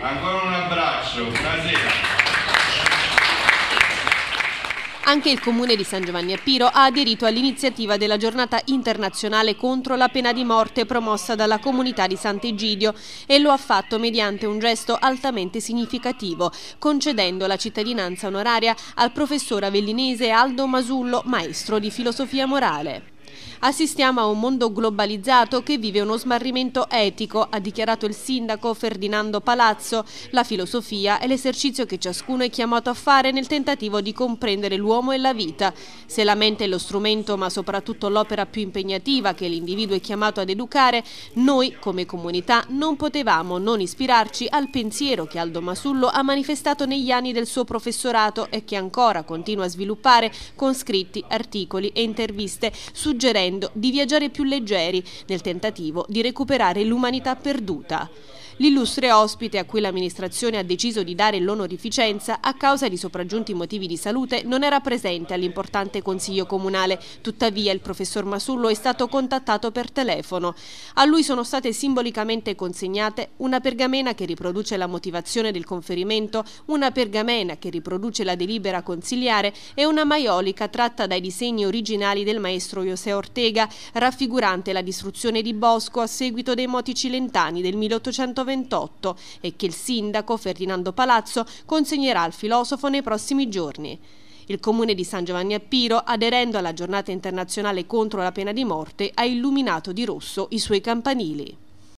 Ancora un abbraccio, buonasera. Anche il comune di San Giovanni a Piro ha aderito all'iniziativa della giornata internazionale contro la pena di morte promossa dalla comunità di Sant'Egidio e lo ha fatto mediante un gesto altamente significativo, concedendo la cittadinanza onoraria al professor avellinese Aldo Masullo, maestro di filosofia morale. Assistiamo a un mondo globalizzato che vive uno smarrimento etico, ha dichiarato il sindaco Ferdinando Palazzo. La filosofia è l'esercizio che ciascuno è chiamato a fare nel tentativo di comprendere l'uomo e la vita. Se la mente è lo strumento, ma soprattutto l'opera più impegnativa che l'individuo è chiamato ad educare, noi come comunità non potevamo non ispirarci al pensiero che Aldo Masullo ha manifestato negli anni del suo professorato e che ancora continua a sviluppare con scritti, articoli e interviste, suggerimenti suggerendo di viaggiare più leggeri nel tentativo di recuperare l'umanità perduta. L'illustre ospite a cui l'amministrazione ha deciso di dare l'onorificenza a causa di sopraggiunti motivi di salute non era presente all'importante consiglio comunale, tuttavia il professor Masullo è stato contattato per telefono. A lui sono state simbolicamente consegnate una pergamena che riproduce la motivazione del conferimento, una pergamena che riproduce la delibera consiliare e una maiolica tratta dai disegni originali del maestro José Ortega, raffigurante la distruzione di Bosco a seguito dei moti cilentani del 1820. 128 e che il sindaco Ferdinando Palazzo consegnerà al filosofo nei prossimi giorni. Il comune di San Giovanni a Piro, aderendo alla giornata internazionale contro la pena di morte, ha illuminato di rosso i suoi campanili.